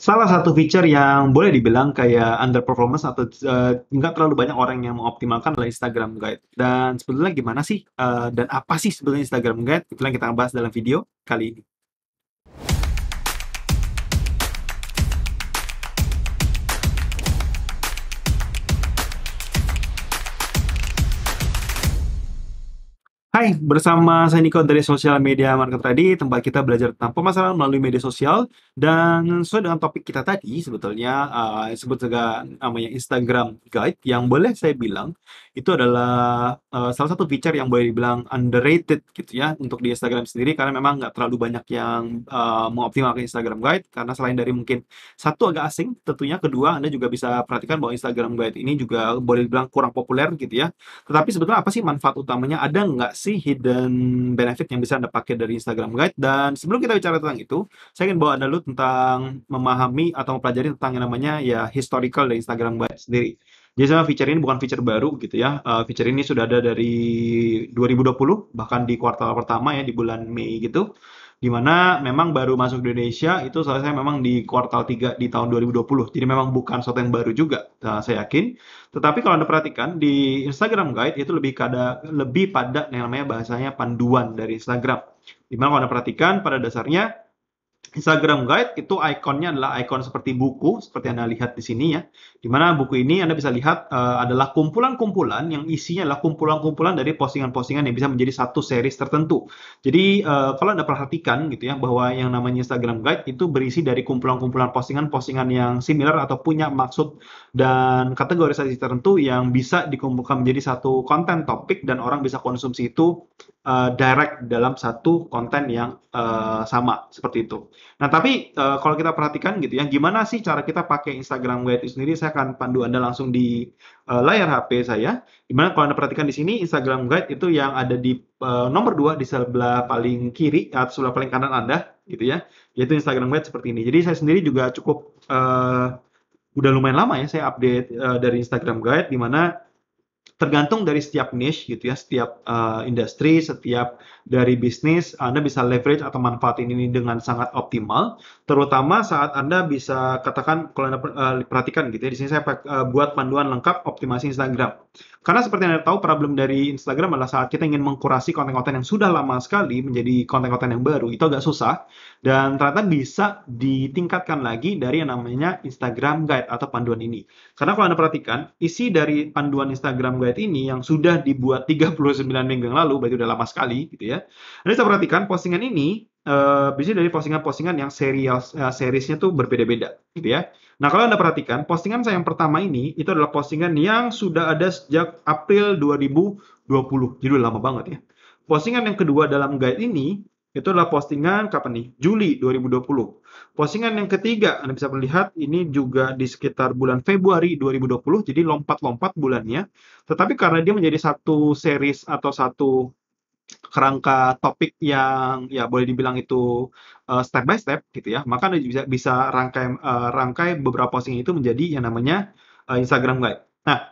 salah satu feature yang boleh dibilang kayak underperformance atau uh, nggak terlalu banyak orang yang mengoptimalkan adalah Instagram Guide. Dan sebetulnya gimana sih uh, dan apa sih sebetulnya Instagram Guide? Itulah yang kita bahas dalam video kali ini. Hai, bersama saya Niko dari Sosial Media Market tadi, tempat kita belajar tentang pemasaran melalui media sosial dan sesuai dengan topik kita tadi sebetulnya uh, eh, sebut juga namanya Instagram Guide yang boleh saya bilang itu adalah uh, salah satu feature yang boleh dibilang underrated gitu ya untuk di Instagram sendiri karena memang nggak terlalu banyak yang uh, mengoptimalkan Instagram Guide karena selain dari mungkin satu agak asing tentunya kedua Anda juga bisa perhatikan bahwa Instagram Guide ini juga boleh dibilang kurang populer gitu ya. Tetapi sebetulnya apa sih manfaat utamanya? Ada nggak sih sih hidden benefit yang bisa Anda pakai dari Instagram Guide? Dan sebelum kita bicara tentang itu, saya ingin bawa Anda dulu tentang memahami atau mempelajari tentang yang namanya ya historical dari Instagram Guide sendiri. Jadi sebenarnya feature ini bukan feature baru gitu ya. Uh, feature ini sudah ada dari 2020 bahkan di kuartal pertama ya di bulan Mei gitu di mana memang baru masuk di Indonesia itu selesai memang di kuartal 3 di tahun 2020 jadi memang bukan sesuatu yang baru juga saya yakin tetapi kalau anda perhatikan di Instagram Guide itu lebih pada lebih pada yang namanya bahasanya panduan dari Instagram dimana kalau anda perhatikan pada dasarnya Instagram Guide itu ikonnya adalah ikon seperti buku, seperti Anda lihat di sini ya. Di mana buku ini Anda bisa lihat uh, adalah kumpulan-kumpulan yang isinya adalah kumpulan-kumpulan dari postingan-postingan yang bisa menjadi satu series tertentu. Jadi uh, kalau Anda perhatikan gitu ya bahwa yang namanya Instagram Guide itu berisi dari kumpulan-kumpulan postingan-postingan yang similar atau punya maksud dan kategorisasi tertentu yang bisa dikumpulkan menjadi satu konten topik dan orang bisa konsumsi itu uh, direct dalam satu konten yang uh, sama seperti itu. Nah, tapi uh, kalau kita perhatikan gitu ya, gimana sih cara kita pakai Instagram Guide itu sendiri? Saya akan pandu Anda langsung di uh, layar HP saya. gimana kalau Anda perhatikan di sini, Instagram Guide itu yang ada di uh, nomor 2 di sebelah paling kiri atau sebelah paling kanan Anda gitu ya. Yaitu Instagram Guide seperti ini. Jadi saya sendiri juga cukup uh, udah lumayan lama ya saya update uh, dari Instagram Guide di tergantung dari setiap niche gitu ya, setiap uh, industri, setiap dari bisnis, Anda bisa leverage atau manfaatin ini dengan sangat optimal, terutama saat Anda bisa katakan kalau Anda eh, perhatikan gitu ya, di sini saya eh, buat panduan lengkap optimasi Instagram. Karena seperti yang Anda tahu, problem dari Instagram adalah saat kita ingin mengkurasi konten-konten yang sudah lama sekali menjadi konten-konten yang baru, itu agak susah, dan ternyata bisa ditingkatkan lagi dari yang namanya Instagram Guide atau panduan ini. Karena kalau Anda perhatikan, isi dari panduan Instagram Guide ini yang sudah dibuat 39 minggu yang lalu, berarti sudah lama sekali gitu ya, anda bisa perhatikan postingan ini uh, eh, bisa dari postingan-postingan yang serial uh, eh, seriesnya tuh berbeda-beda gitu ya. Nah, kalau Anda perhatikan, postingan saya yang pertama ini itu adalah postingan yang sudah ada sejak April 2020. Jadi lama banget ya. Postingan yang kedua dalam guide ini itu adalah postingan kapan nih? Juli 2020. Postingan yang ketiga, Anda bisa melihat ini juga di sekitar bulan Februari 2020, jadi lompat-lompat bulannya. Tetapi karena dia menjadi satu series atau satu kerangka topik yang ya boleh dibilang itu uh, step by step gitu ya maka anda bisa bisa rangkai uh, rangkai beberapa posting itu menjadi yang namanya uh, Instagram guide nah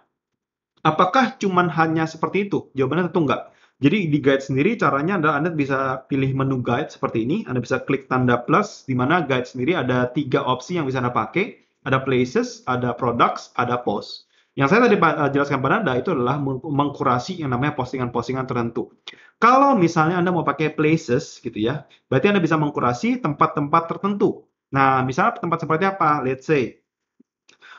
apakah cuman hanya seperti itu jawabannya tentu enggak jadi di guide sendiri caranya adalah anda bisa pilih menu guide seperti ini anda bisa klik tanda plus di mana guide sendiri ada tiga opsi yang bisa anda pakai ada places ada products ada post yang saya tadi eh, jelaskan pada Anda itu adalah mengkurasi yang namanya postingan-postingan tertentu. Kalau misalnya Anda mau pakai places gitu ya, berarti Anda bisa mengkurasi tempat-tempat tertentu. Nah, misalnya tempat seperti apa? Let's say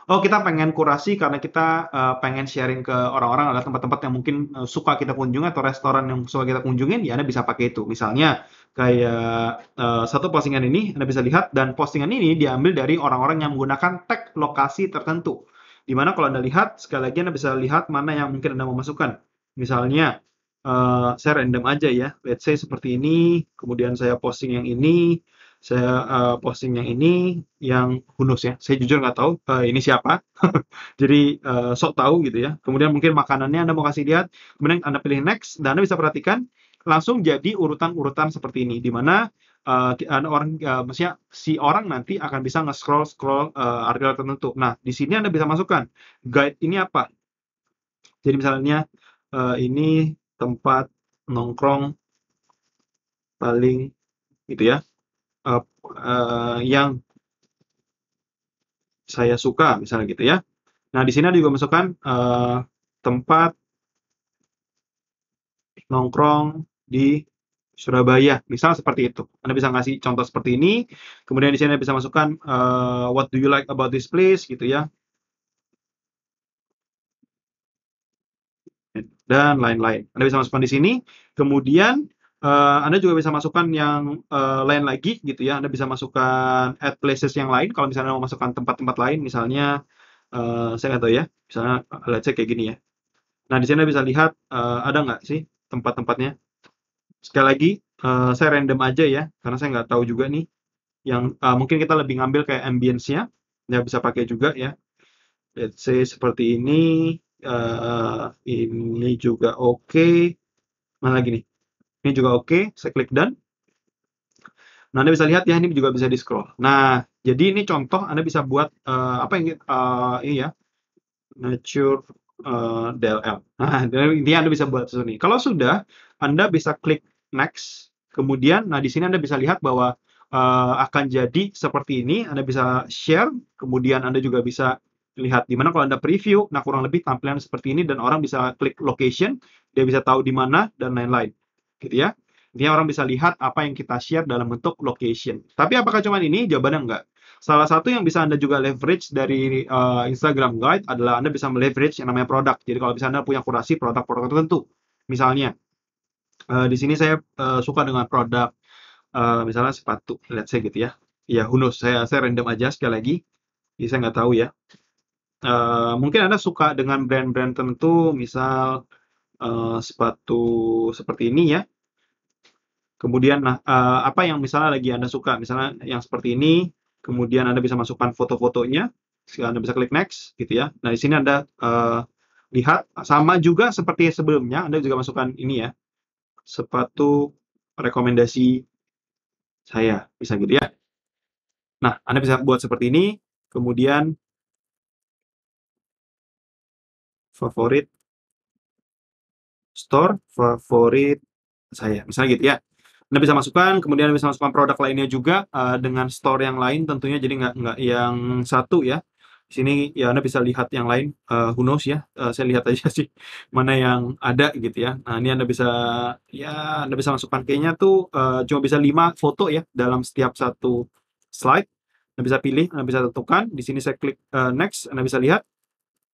oh kita pengen kurasi karena kita uh, pengen sharing ke orang-orang adalah tempat-tempat yang mungkin uh, suka kita kunjungi atau restoran yang suka kita kunjungin ya Anda bisa pakai itu misalnya kayak uh, satu postingan ini Anda bisa lihat dan postingan ini diambil dari orang-orang yang menggunakan tag lokasi tertentu Dimana kalau Anda lihat, sekali lagi Anda bisa lihat mana yang mungkin Anda mau masukkan. Misalnya, uh, saya random aja ya. Let's say seperti ini, kemudian saya posting yang ini, saya uh, posting yang ini, yang hunus ya. Saya jujur nggak tahu uh, ini siapa. Jadi uh, sok tahu gitu ya. Kemudian mungkin makanannya Anda mau kasih lihat, kemudian Anda pilih next, dan Anda bisa perhatikan langsung jadi urutan-urutan seperti ini, di mana uh, ada orang uh, maksudnya si orang nanti akan bisa nge-scroll scroll uh, tertentu. Nah, di sini Anda bisa masukkan guide ini apa. Jadi misalnya uh, ini tempat nongkrong paling gitu ya. Uh, uh, yang saya suka misalnya gitu ya. Nah, di sini ada juga masukkan uh, tempat nongkrong di Surabaya, misalnya seperti itu. Anda bisa ngasih contoh seperti ini. Kemudian di sini Anda bisa masukkan uh, what do you like about this place gitu ya. Dan lain-lain. Anda bisa masukkan di sini. Kemudian uh, Anda juga bisa masukkan yang uh, lain lagi gitu ya. Anda bisa masukkan add places yang lain kalau misalnya mau masukkan tempat-tempat lain misalnya Uh, saya nggak tahu ya, misalnya let's say kayak gini ya. Nah, di sini bisa lihat uh, ada nggak sih tempat-tempatnya sekali lagi uh, saya random aja ya karena saya nggak tahu juga nih yang uh, mungkin kita lebih ngambil kayak ambience-nya ya bisa pakai juga ya let's say seperti ini uh, ini juga oke okay. mana lagi nih ini juga oke okay. saya klik done nah anda bisa lihat ya ini juga bisa di scroll nah jadi ini contoh anda bisa buat uh, apa yang uh, ini ya nature uh, DLL nah ini anda bisa buat sesuatu kalau sudah anda bisa klik next. Kemudian, nah di sini Anda bisa lihat bahwa uh, akan jadi seperti ini. Anda bisa share, kemudian Anda juga bisa lihat di mana kalau Anda preview, nah kurang lebih tampilan seperti ini dan orang bisa klik location, dia bisa tahu di mana dan lain-lain. Gitu ya. Dia orang bisa lihat apa yang kita share dalam bentuk location. Tapi apakah cuma ini? Jawabannya enggak. Salah satu yang bisa Anda juga leverage dari uh, Instagram Guide adalah Anda bisa leverage yang namanya produk. Jadi kalau bisa Anda punya kurasi produk-produk tertentu. Misalnya, Eh, di sini saya uh, suka dengan produk uh, misalnya sepatu let's say gitu ya ya hunus saya saya random aja sekali lagi jadi saya nggak tahu ya uh, mungkin anda suka dengan brand-brand tertentu misal uh, sepatu seperti ini ya kemudian nah uh, apa yang misalnya lagi anda suka misalnya yang seperti ini kemudian anda bisa masukkan foto-fotonya anda bisa klik next gitu ya nah di sini anda uh, lihat sama juga seperti sebelumnya anda juga masukkan ini ya sepatu rekomendasi saya, bisa gitu ya. Nah, Anda bisa buat seperti ini, kemudian favorit store, favorit saya, misalnya gitu ya. Anda bisa masukkan, kemudian Anda bisa masukkan produk lainnya juga uh, dengan store yang lain tentunya, jadi nggak nggak yang satu ya, di sini ya Anda bisa lihat yang lain, uh, who knows ya, uh, saya lihat aja sih mana yang ada gitu ya. Nah ini Anda bisa, ya Anda bisa masukkan kayaknya tuh uh, cuma bisa lima foto ya dalam setiap satu slide. Anda bisa pilih, Anda bisa tentukan, di sini saya klik uh, next, Anda bisa lihat.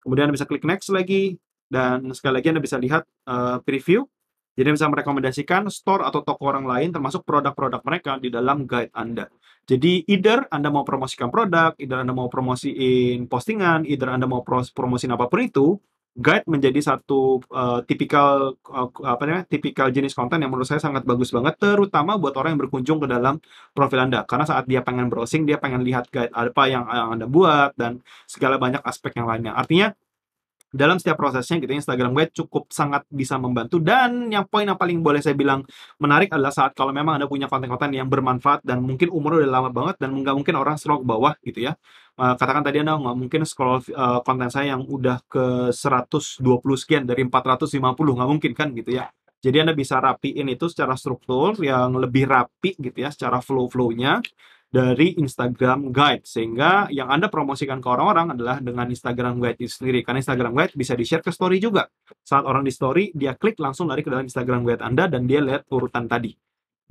Kemudian Anda bisa klik next lagi, dan sekali lagi Anda bisa lihat uh, preview. Jadi bisa merekomendasikan store atau toko orang lain termasuk produk-produk mereka di dalam guide Anda. Jadi either Anda mau promosikan produk, either Anda mau promosiin postingan, either Anda mau promosiin apapun itu, guide menjadi satu uh, tipikal uh, apa namanya tipikal jenis konten yang menurut saya sangat bagus banget terutama buat orang yang berkunjung ke dalam profil anda karena saat dia pengen browsing dia pengen lihat guide apa yang, yang anda buat dan segala banyak aspek yang lainnya artinya dalam setiap prosesnya gitu Instagram gue cukup sangat bisa membantu dan yang poin yang paling boleh saya bilang menarik adalah saat kalau memang anda punya konten-konten yang bermanfaat dan mungkin umurnya udah lama banget dan nggak mungkin orang scroll ke bawah gitu ya eh, katakan tadi anda nggak mungkin scroll eh, konten saya yang udah ke 120 sekian dari 450 nggak mungkin kan gitu ya jadi anda bisa rapiin itu secara struktur yang lebih rapi gitu ya secara flow-flownya flow flownya dari Instagram Guide sehingga yang Anda promosikan ke orang-orang adalah dengan Instagram Guide itu sendiri karena Instagram Guide bisa di-share ke story juga saat orang di story dia klik langsung lari ke dalam Instagram Guide Anda dan dia lihat urutan tadi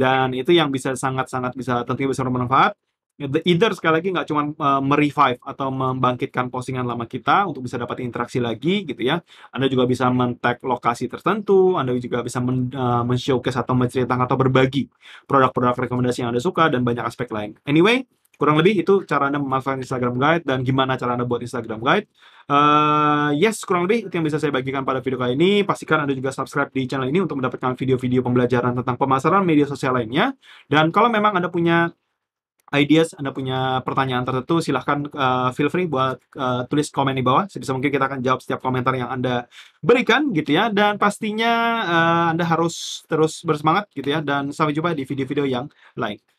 dan itu yang bisa sangat-sangat bisa tentunya bisa bermanfaat The Either sekali lagi nggak cuma uh, merevive atau membangkitkan postingan lama kita untuk bisa dapat interaksi lagi gitu ya. Anda juga bisa men-tag lokasi tertentu, Anda juga bisa men, uh, men-showcase atau menceritakan atau berbagi produk-produk rekomendasi yang Anda suka dan banyak aspek lain. Anyway, kurang lebih itu cara Anda memanfaatkan Instagram Guide dan gimana cara Anda buat Instagram Guide. Uh, yes, kurang lebih itu yang bisa saya bagikan pada video kali ini. Pastikan Anda juga subscribe di channel ini untuk mendapatkan video-video pembelajaran tentang pemasaran media sosial lainnya. Dan kalau memang Anda punya ideas, Anda punya pertanyaan tertentu, silahkan uh, feel free buat uh, tulis komen di bawah. Sebisa mungkin kita akan jawab setiap komentar yang Anda berikan gitu ya. Dan pastinya uh, Anda harus terus bersemangat gitu ya. Dan sampai jumpa di video-video yang lain.